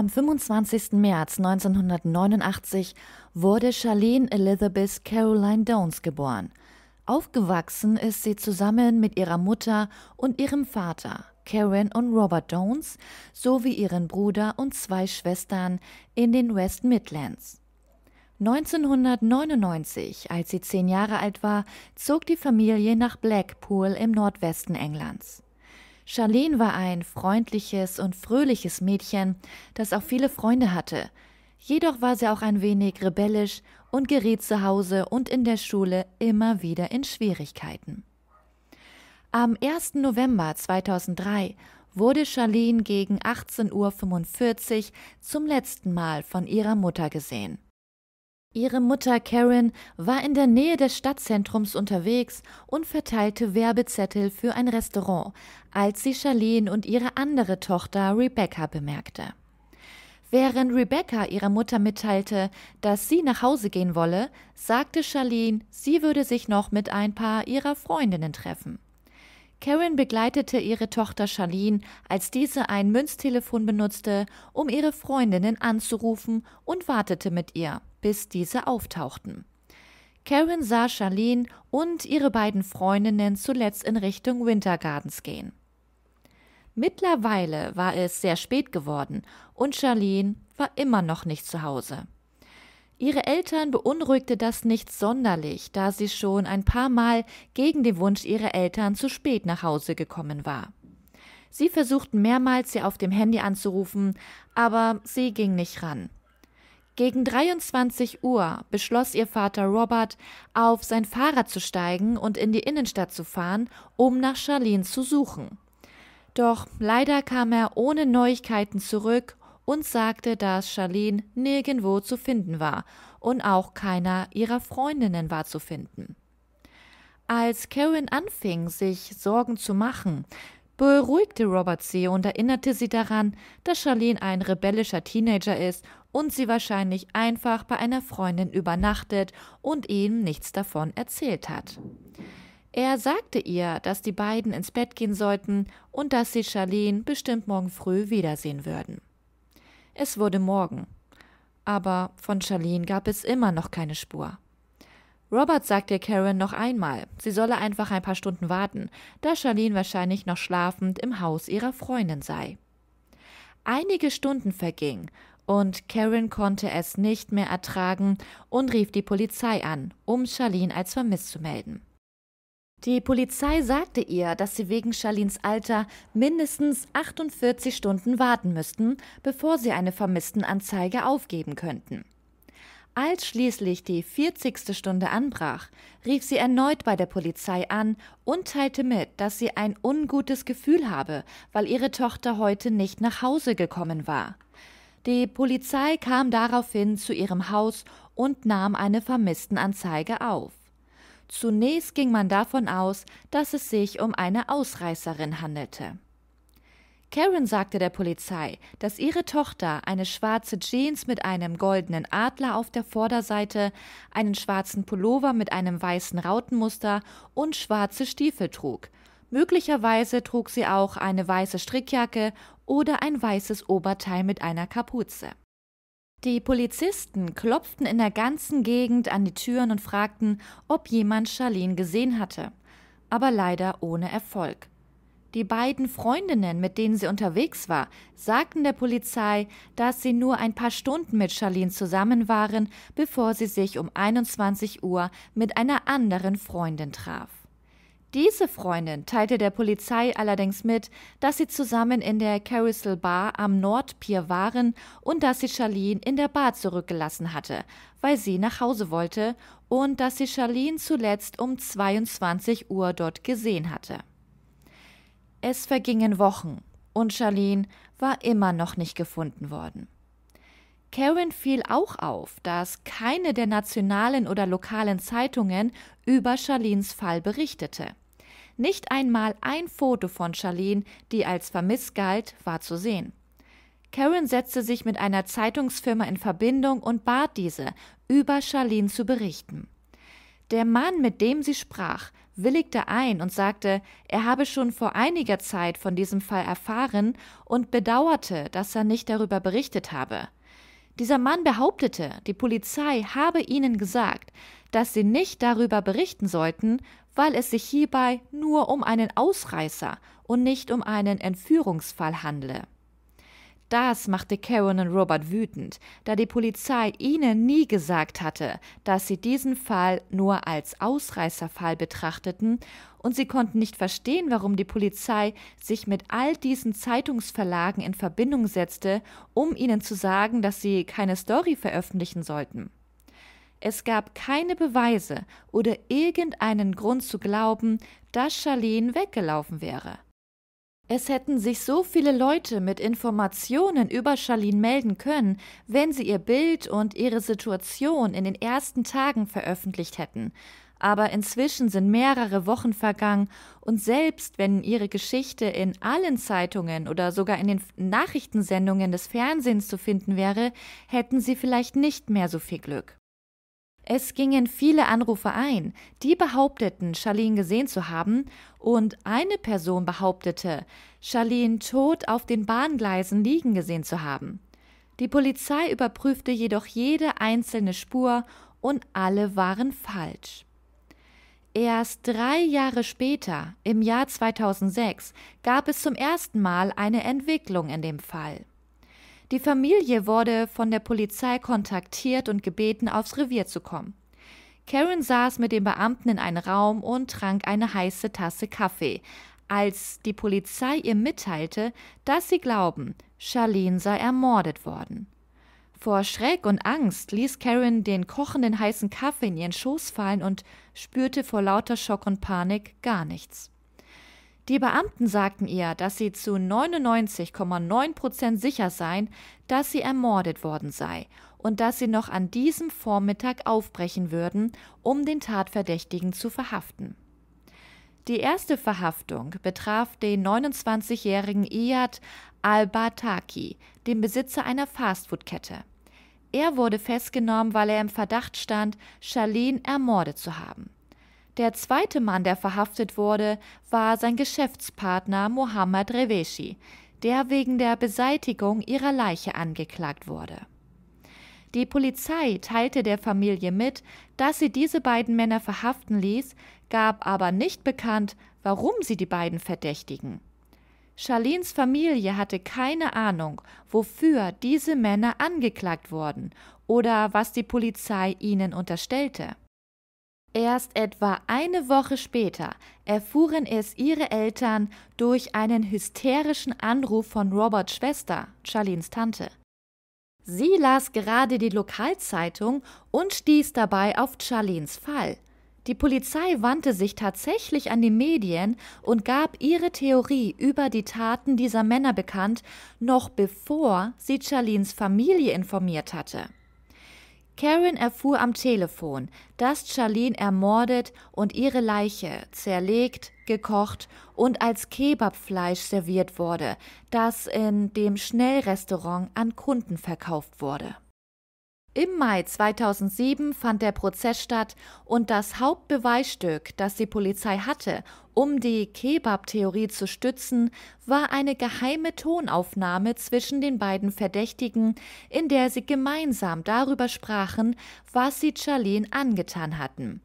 Am 25. März 1989 wurde Charlene Elizabeth Caroline Downs geboren. Aufgewachsen ist sie zusammen mit ihrer Mutter und ihrem Vater, Karen und Robert Downs, sowie ihren Bruder und zwei Schwestern in den West Midlands. 1999, als sie zehn Jahre alt war, zog die Familie nach Blackpool im Nordwesten Englands. Charlene war ein freundliches und fröhliches Mädchen, das auch viele Freunde hatte. Jedoch war sie auch ein wenig rebellisch und geriet zu Hause und in der Schule immer wieder in Schwierigkeiten. Am 1. November 2003 wurde Charlene gegen 18.45 Uhr zum letzten Mal von ihrer Mutter gesehen. Ihre Mutter Karen war in der Nähe des Stadtzentrums unterwegs und verteilte Werbezettel für ein Restaurant, als sie Charlene und ihre andere Tochter Rebecca bemerkte. Während Rebecca ihrer Mutter mitteilte, dass sie nach Hause gehen wolle, sagte Charlene, sie würde sich noch mit ein paar ihrer Freundinnen treffen. Karen begleitete ihre Tochter Charlene, als diese ein Münztelefon benutzte, um ihre Freundinnen anzurufen und wartete mit ihr bis diese auftauchten. Karen sah Charlene und ihre beiden Freundinnen zuletzt in Richtung Wintergardens gehen. Mittlerweile war es sehr spät geworden und Charlene war immer noch nicht zu Hause. Ihre Eltern beunruhigte das nicht sonderlich, da sie schon ein paar Mal gegen den Wunsch ihrer Eltern zu spät nach Hause gekommen war. Sie versuchten mehrmals, sie auf dem Handy anzurufen, aber sie ging nicht ran. Gegen 23 Uhr beschloss ihr Vater Robert, auf sein Fahrrad zu steigen und in die Innenstadt zu fahren, um nach Charlene zu suchen. Doch leider kam er ohne Neuigkeiten zurück und sagte, dass Charlene nirgendwo zu finden war und auch keiner ihrer Freundinnen war zu finden. Als Karen anfing, sich Sorgen zu machen, beruhigte Robert sie und erinnerte sie daran, dass Charlene ein rebellischer Teenager ist und sie wahrscheinlich einfach bei einer Freundin übernachtet und ihm nichts davon erzählt hat. Er sagte ihr, dass die beiden ins Bett gehen sollten und dass sie Charlene bestimmt morgen früh wiedersehen würden. Es wurde morgen, aber von Charlene gab es immer noch keine Spur. Robert sagte Karen noch einmal, sie solle einfach ein paar Stunden warten, da Charlene wahrscheinlich noch schlafend im Haus ihrer Freundin sei. Einige Stunden vergingen und Karen konnte es nicht mehr ertragen und rief die Polizei an, um Charlene als vermisst zu melden. Die Polizei sagte ihr, dass sie wegen Charlins Alter mindestens 48 Stunden warten müssten, bevor sie eine Vermisstenanzeige aufgeben könnten. Als schließlich die 40. Stunde anbrach, rief sie erneut bei der Polizei an und teilte mit, dass sie ein ungutes Gefühl habe, weil ihre Tochter heute nicht nach Hause gekommen war. Die Polizei kam daraufhin zu ihrem Haus und nahm eine Vermisstenanzeige auf. Zunächst ging man davon aus, dass es sich um eine Ausreißerin handelte. Karen sagte der Polizei, dass ihre Tochter eine schwarze Jeans mit einem goldenen Adler auf der Vorderseite, einen schwarzen Pullover mit einem weißen Rautenmuster und schwarze Stiefel trug, Möglicherweise trug sie auch eine weiße Strickjacke oder ein weißes Oberteil mit einer Kapuze. Die Polizisten klopften in der ganzen Gegend an die Türen und fragten, ob jemand Charlene gesehen hatte, aber leider ohne Erfolg. Die beiden Freundinnen, mit denen sie unterwegs war, sagten der Polizei, dass sie nur ein paar Stunden mit Charlene zusammen waren, bevor sie sich um 21 Uhr mit einer anderen Freundin traf. Diese Freundin teilte der Polizei allerdings mit, dass sie zusammen in der Carousel Bar am Nordpier waren und dass sie Charlene in der Bar zurückgelassen hatte, weil sie nach Hause wollte und dass sie Charlene zuletzt um 22 Uhr dort gesehen hatte. Es vergingen Wochen und Charlene war immer noch nicht gefunden worden. Karen fiel auch auf, dass keine der nationalen oder lokalen Zeitungen über Charlins Fall berichtete. Nicht einmal ein Foto von Charlene, die als vermisst galt, war zu sehen. Karen setzte sich mit einer Zeitungsfirma in Verbindung und bat diese, über Charlene zu berichten. Der Mann, mit dem sie sprach, willigte ein und sagte, er habe schon vor einiger Zeit von diesem Fall erfahren und bedauerte, dass er nicht darüber berichtet habe. Dieser Mann behauptete, die Polizei habe ihnen gesagt, dass sie nicht darüber berichten sollten, weil es sich hierbei nur um einen Ausreißer und nicht um einen Entführungsfall handle. Das machte Karen und Robert wütend, da die Polizei ihnen nie gesagt hatte, dass sie diesen Fall nur als Ausreißerfall betrachteten und sie konnten nicht verstehen, warum die Polizei sich mit all diesen Zeitungsverlagen in Verbindung setzte, um ihnen zu sagen, dass sie keine Story veröffentlichen sollten. Es gab keine Beweise oder irgendeinen Grund zu glauben, dass Charlene weggelaufen wäre. Es hätten sich so viele Leute mit Informationen über Charlene melden können, wenn sie ihr Bild und ihre Situation in den ersten Tagen veröffentlicht hätten. Aber inzwischen sind mehrere Wochen vergangen und selbst wenn ihre Geschichte in allen Zeitungen oder sogar in den Nachrichtensendungen des Fernsehens zu finden wäre, hätten sie vielleicht nicht mehr so viel Glück. Es gingen viele Anrufe ein, die behaupteten, Charlene gesehen zu haben, und eine Person behauptete, Charlene tot auf den Bahngleisen liegen gesehen zu haben. Die Polizei überprüfte jedoch jede einzelne Spur und alle waren falsch. Erst drei Jahre später, im Jahr 2006, gab es zum ersten Mal eine Entwicklung in dem Fall. Die Familie wurde von der Polizei kontaktiert und gebeten, aufs Revier zu kommen. Karen saß mit den Beamten in einem Raum und trank eine heiße Tasse Kaffee, als die Polizei ihr mitteilte, dass sie glauben, Charlene sei ermordet worden. Vor Schreck und Angst ließ Karen den kochenden heißen Kaffee in ihren Schoß fallen und spürte vor lauter Schock und Panik gar nichts. Die Beamten sagten ihr, dass sie zu 99,9 Prozent sicher seien, dass sie ermordet worden sei und dass sie noch an diesem Vormittag aufbrechen würden, um den Tatverdächtigen zu verhaften. Die erste Verhaftung betraf den 29-jährigen Iyad al-Bataki, den Besitzer einer Fastfood-Kette. Er wurde festgenommen, weil er im Verdacht stand, Charlene ermordet zu haben. Der zweite Mann, der verhaftet wurde, war sein Geschäftspartner Mohammad Reveshi, der wegen der Beseitigung ihrer Leiche angeklagt wurde. Die Polizei teilte der Familie mit, dass sie diese beiden Männer verhaften ließ, gab aber nicht bekannt, warum sie die beiden verdächtigen. Charlins Familie hatte keine Ahnung, wofür diese Männer angeklagt wurden oder was die Polizei ihnen unterstellte. Erst etwa eine Woche später erfuhren es ihre Eltern durch einen hysterischen Anruf von Roberts Schwester, Charlins Tante. Sie las gerade die Lokalzeitung und stieß dabei auf Charlins Fall. Die Polizei wandte sich tatsächlich an die Medien und gab ihre Theorie über die Taten dieser Männer bekannt, noch bevor sie Charlins Familie informiert hatte. Karen erfuhr am Telefon, dass Charlene ermordet und ihre Leiche zerlegt, gekocht und als Kebabfleisch serviert wurde, das in dem Schnellrestaurant an Kunden verkauft wurde. Im Mai 2007 fand der Prozess statt und das Hauptbeweisstück, das die Polizei hatte, um die Kebab-Theorie zu stützen, war eine geheime Tonaufnahme zwischen den beiden Verdächtigen, in der sie gemeinsam darüber sprachen, was sie Charlene angetan hatten.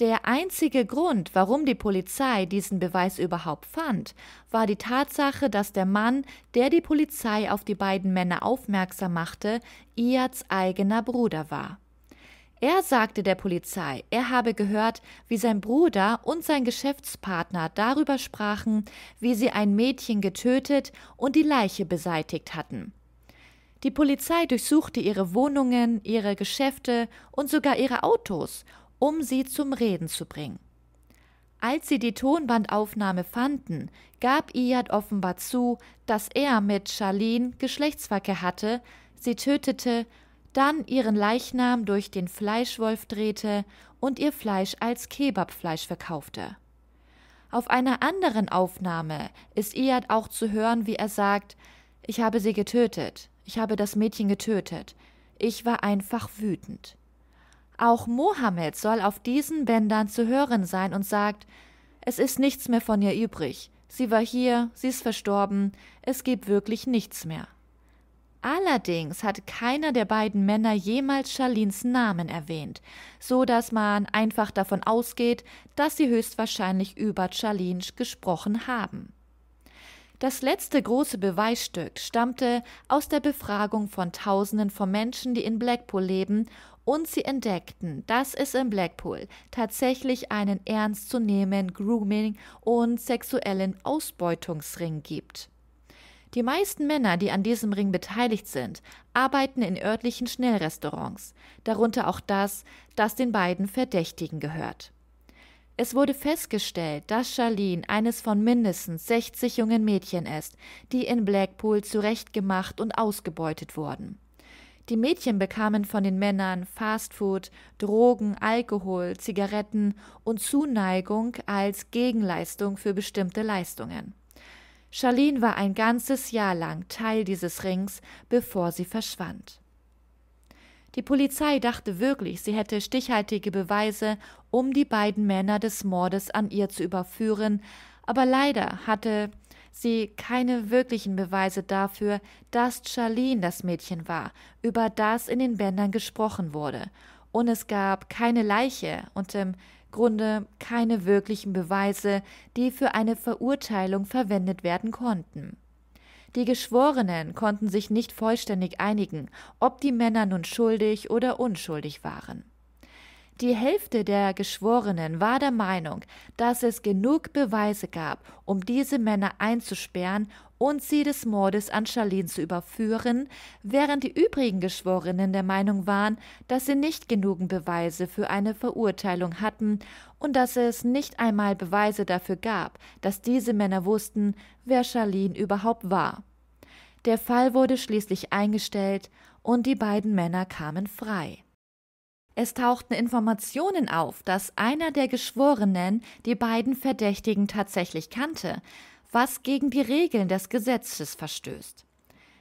Der einzige Grund, warum die Polizei diesen Beweis überhaupt fand, war die Tatsache, dass der Mann, der die Polizei auf die beiden Männer aufmerksam machte, Iads eigener Bruder war. Er sagte der Polizei, er habe gehört, wie sein Bruder und sein Geschäftspartner darüber sprachen, wie sie ein Mädchen getötet und die Leiche beseitigt hatten. Die Polizei durchsuchte ihre Wohnungen, ihre Geschäfte und sogar ihre Autos, um sie zum Reden zu bringen. Als sie die Tonbandaufnahme fanden, gab Iyad offenbar zu, dass er mit Charlene Geschlechtsverkehr hatte, sie tötete, dann ihren Leichnam durch den Fleischwolf drehte und ihr Fleisch als Kebabfleisch verkaufte. Auf einer anderen Aufnahme ist Iyad auch zu hören, wie er sagt, ich habe sie getötet, ich habe das Mädchen getötet, ich war einfach wütend. Auch Mohammed soll auf diesen Bändern zu hören sein und sagt, es ist nichts mehr von ihr übrig. Sie war hier, sie ist verstorben, es gibt wirklich nichts mehr. Allerdings hat keiner der beiden Männer jemals Charlins Namen erwähnt, so dass man einfach davon ausgeht, dass sie höchstwahrscheinlich über Charlene gesprochen haben. Das letzte große Beweisstück stammte aus der Befragung von Tausenden von Menschen, die in Blackpool leben und sie entdeckten, dass es in Blackpool tatsächlich einen ernstzunehmenden Grooming- und sexuellen Ausbeutungsring gibt. Die meisten Männer, die an diesem Ring beteiligt sind, arbeiten in örtlichen Schnellrestaurants, darunter auch das, das den beiden Verdächtigen gehört. Es wurde festgestellt, dass Charlene eines von mindestens 60 jungen Mädchen ist, die in Blackpool zurechtgemacht und ausgebeutet wurden. Die Mädchen bekamen von den Männern Fastfood, Drogen, Alkohol, Zigaretten und Zuneigung als Gegenleistung für bestimmte Leistungen. Charlene war ein ganzes Jahr lang Teil dieses Rings, bevor sie verschwand. Die Polizei dachte wirklich, sie hätte stichhaltige Beweise, um die beiden Männer des Mordes an ihr zu überführen, aber leider hatte sie keine wirklichen Beweise dafür, dass Charlene das Mädchen war, über das in den Bändern gesprochen wurde. Und es gab keine Leiche und im Grunde keine wirklichen Beweise, die für eine Verurteilung verwendet werden konnten. Die Geschworenen konnten sich nicht vollständig einigen, ob die Männer nun schuldig oder unschuldig waren. Die Hälfte der Geschworenen war der Meinung, dass es genug Beweise gab, um diese Männer einzusperren und sie des Mordes an Charlene zu überführen, während die übrigen Geschworenen der Meinung waren, dass sie nicht genügend Beweise für eine Verurteilung hatten und dass es nicht einmal Beweise dafür gab, dass diese Männer wussten, wer Charlene überhaupt war. Der Fall wurde schließlich eingestellt und die beiden Männer kamen frei. Es tauchten Informationen auf, dass einer der Geschworenen die beiden Verdächtigen tatsächlich kannte, was gegen die Regeln des Gesetzes verstößt.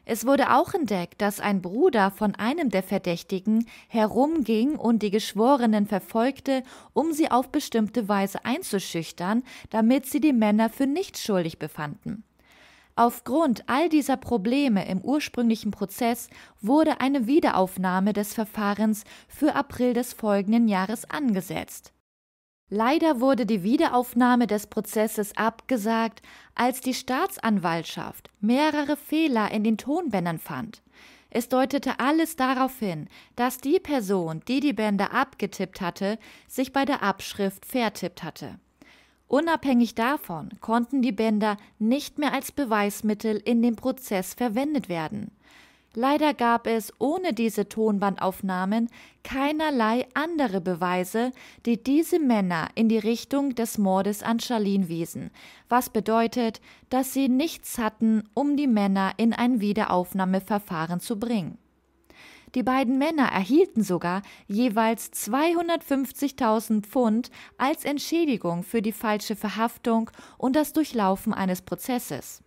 Es wurde auch entdeckt, dass ein Bruder von einem der Verdächtigen herumging und die Geschworenen verfolgte, um sie auf bestimmte Weise einzuschüchtern, damit sie die Männer für nicht schuldig befanden. Aufgrund all dieser Probleme im ursprünglichen Prozess wurde eine Wiederaufnahme des Verfahrens für April des folgenden Jahres angesetzt. Leider wurde die Wiederaufnahme des Prozesses abgesagt, als die Staatsanwaltschaft mehrere Fehler in den Tonbändern fand. Es deutete alles darauf hin, dass die Person, die die Bänder abgetippt hatte, sich bei der Abschrift vertippt hatte. Unabhängig davon konnten die Bänder nicht mehr als Beweismittel in dem Prozess verwendet werden. Leider gab es ohne diese Tonbandaufnahmen keinerlei andere Beweise, die diese Männer in die Richtung des Mordes an Charlene wiesen, was bedeutet, dass sie nichts hatten, um die Männer in ein Wiederaufnahmeverfahren zu bringen. Die beiden Männer erhielten sogar jeweils 250.000 Pfund als Entschädigung für die falsche Verhaftung und das Durchlaufen eines Prozesses.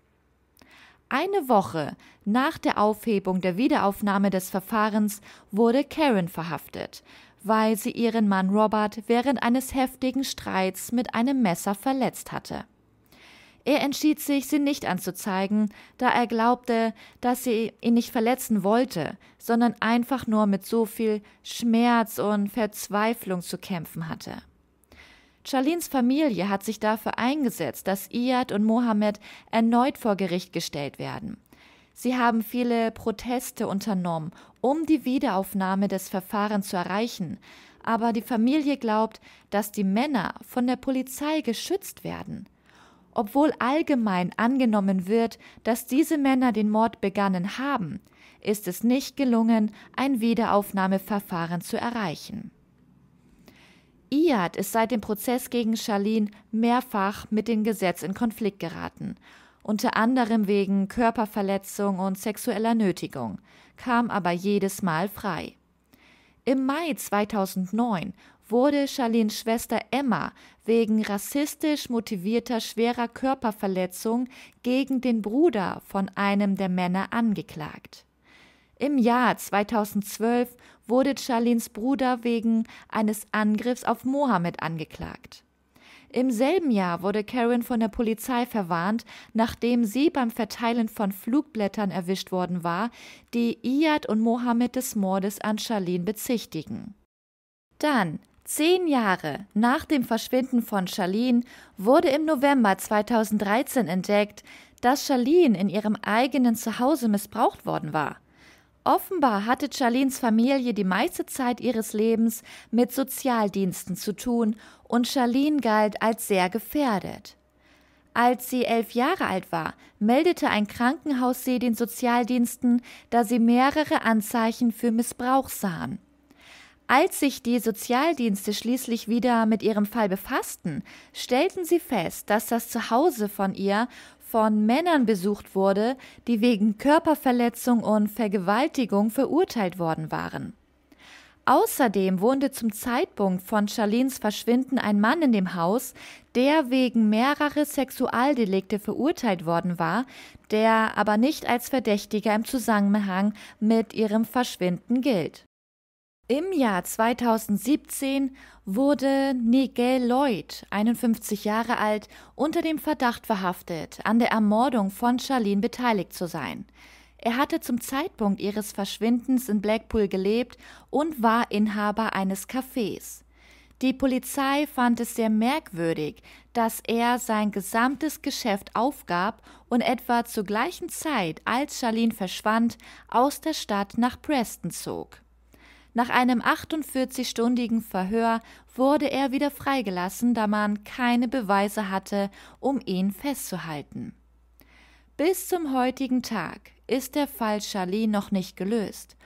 Eine Woche nach der Aufhebung der Wiederaufnahme des Verfahrens wurde Karen verhaftet, weil sie ihren Mann Robert während eines heftigen Streits mit einem Messer verletzt hatte. Er entschied sich, sie nicht anzuzeigen, da er glaubte, dass sie ihn nicht verletzen wollte, sondern einfach nur mit so viel Schmerz und Verzweiflung zu kämpfen hatte. Charlins Familie hat sich dafür eingesetzt, dass Iyad und Mohammed erneut vor Gericht gestellt werden. Sie haben viele Proteste unternommen, um die Wiederaufnahme des Verfahrens zu erreichen, aber die Familie glaubt, dass die Männer von der Polizei geschützt werden. Obwohl allgemein angenommen wird, dass diese Männer den Mord begangen haben, ist es nicht gelungen, ein Wiederaufnahmeverfahren zu erreichen. Iyad ist seit dem Prozess gegen Charlene mehrfach mit dem Gesetz in Konflikt geraten, unter anderem wegen Körperverletzung und sexueller Nötigung, kam aber jedes Mal frei. Im Mai 2009 wurde Charlens Schwester Emma wegen rassistisch motivierter schwerer Körperverletzung gegen den Bruder von einem der Männer angeklagt. Im Jahr 2012 wurde Charlins Bruder wegen eines Angriffs auf Mohammed angeklagt. Im selben Jahr wurde Karen von der Polizei verwarnt, nachdem sie beim Verteilen von Flugblättern erwischt worden war, die Iyad und Mohammed des Mordes an Charlene bezichtigen. Dann, Zehn Jahre nach dem Verschwinden von Charlene wurde im November 2013 entdeckt, dass Charlene in ihrem eigenen Zuhause missbraucht worden war. Offenbar hatte Charlines Familie die meiste Zeit ihres Lebens mit Sozialdiensten zu tun und Charlene galt als sehr gefährdet. Als sie elf Jahre alt war, meldete ein Krankenhaussee den Sozialdiensten, da sie mehrere Anzeichen für Missbrauch sahen. Als sich die Sozialdienste schließlich wieder mit ihrem Fall befassten, stellten sie fest, dass das Zuhause von ihr von Männern besucht wurde, die wegen Körperverletzung und Vergewaltigung verurteilt worden waren. Außerdem wohnte zum Zeitpunkt von Charlins Verschwinden ein Mann in dem Haus, der wegen mehrerer Sexualdelikte verurteilt worden war, der aber nicht als Verdächtiger im Zusammenhang mit ihrem Verschwinden gilt. Im Jahr 2017 wurde Nigel Lloyd, 51 Jahre alt, unter dem Verdacht verhaftet, an der Ermordung von Charlene beteiligt zu sein. Er hatte zum Zeitpunkt ihres Verschwindens in Blackpool gelebt und war Inhaber eines Cafés. Die Polizei fand es sehr merkwürdig, dass er sein gesamtes Geschäft aufgab und etwa zur gleichen Zeit, als Charlene verschwand, aus der Stadt nach Preston zog. Nach einem 48-stündigen Verhör wurde er wieder freigelassen, da man keine Beweise hatte, um ihn festzuhalten. Bis zum heutigen Tag ist der Fall Charlie noch nicht gelöst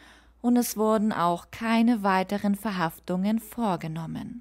und es wurden auch keine weiteren Verhaftungen vorgenommen.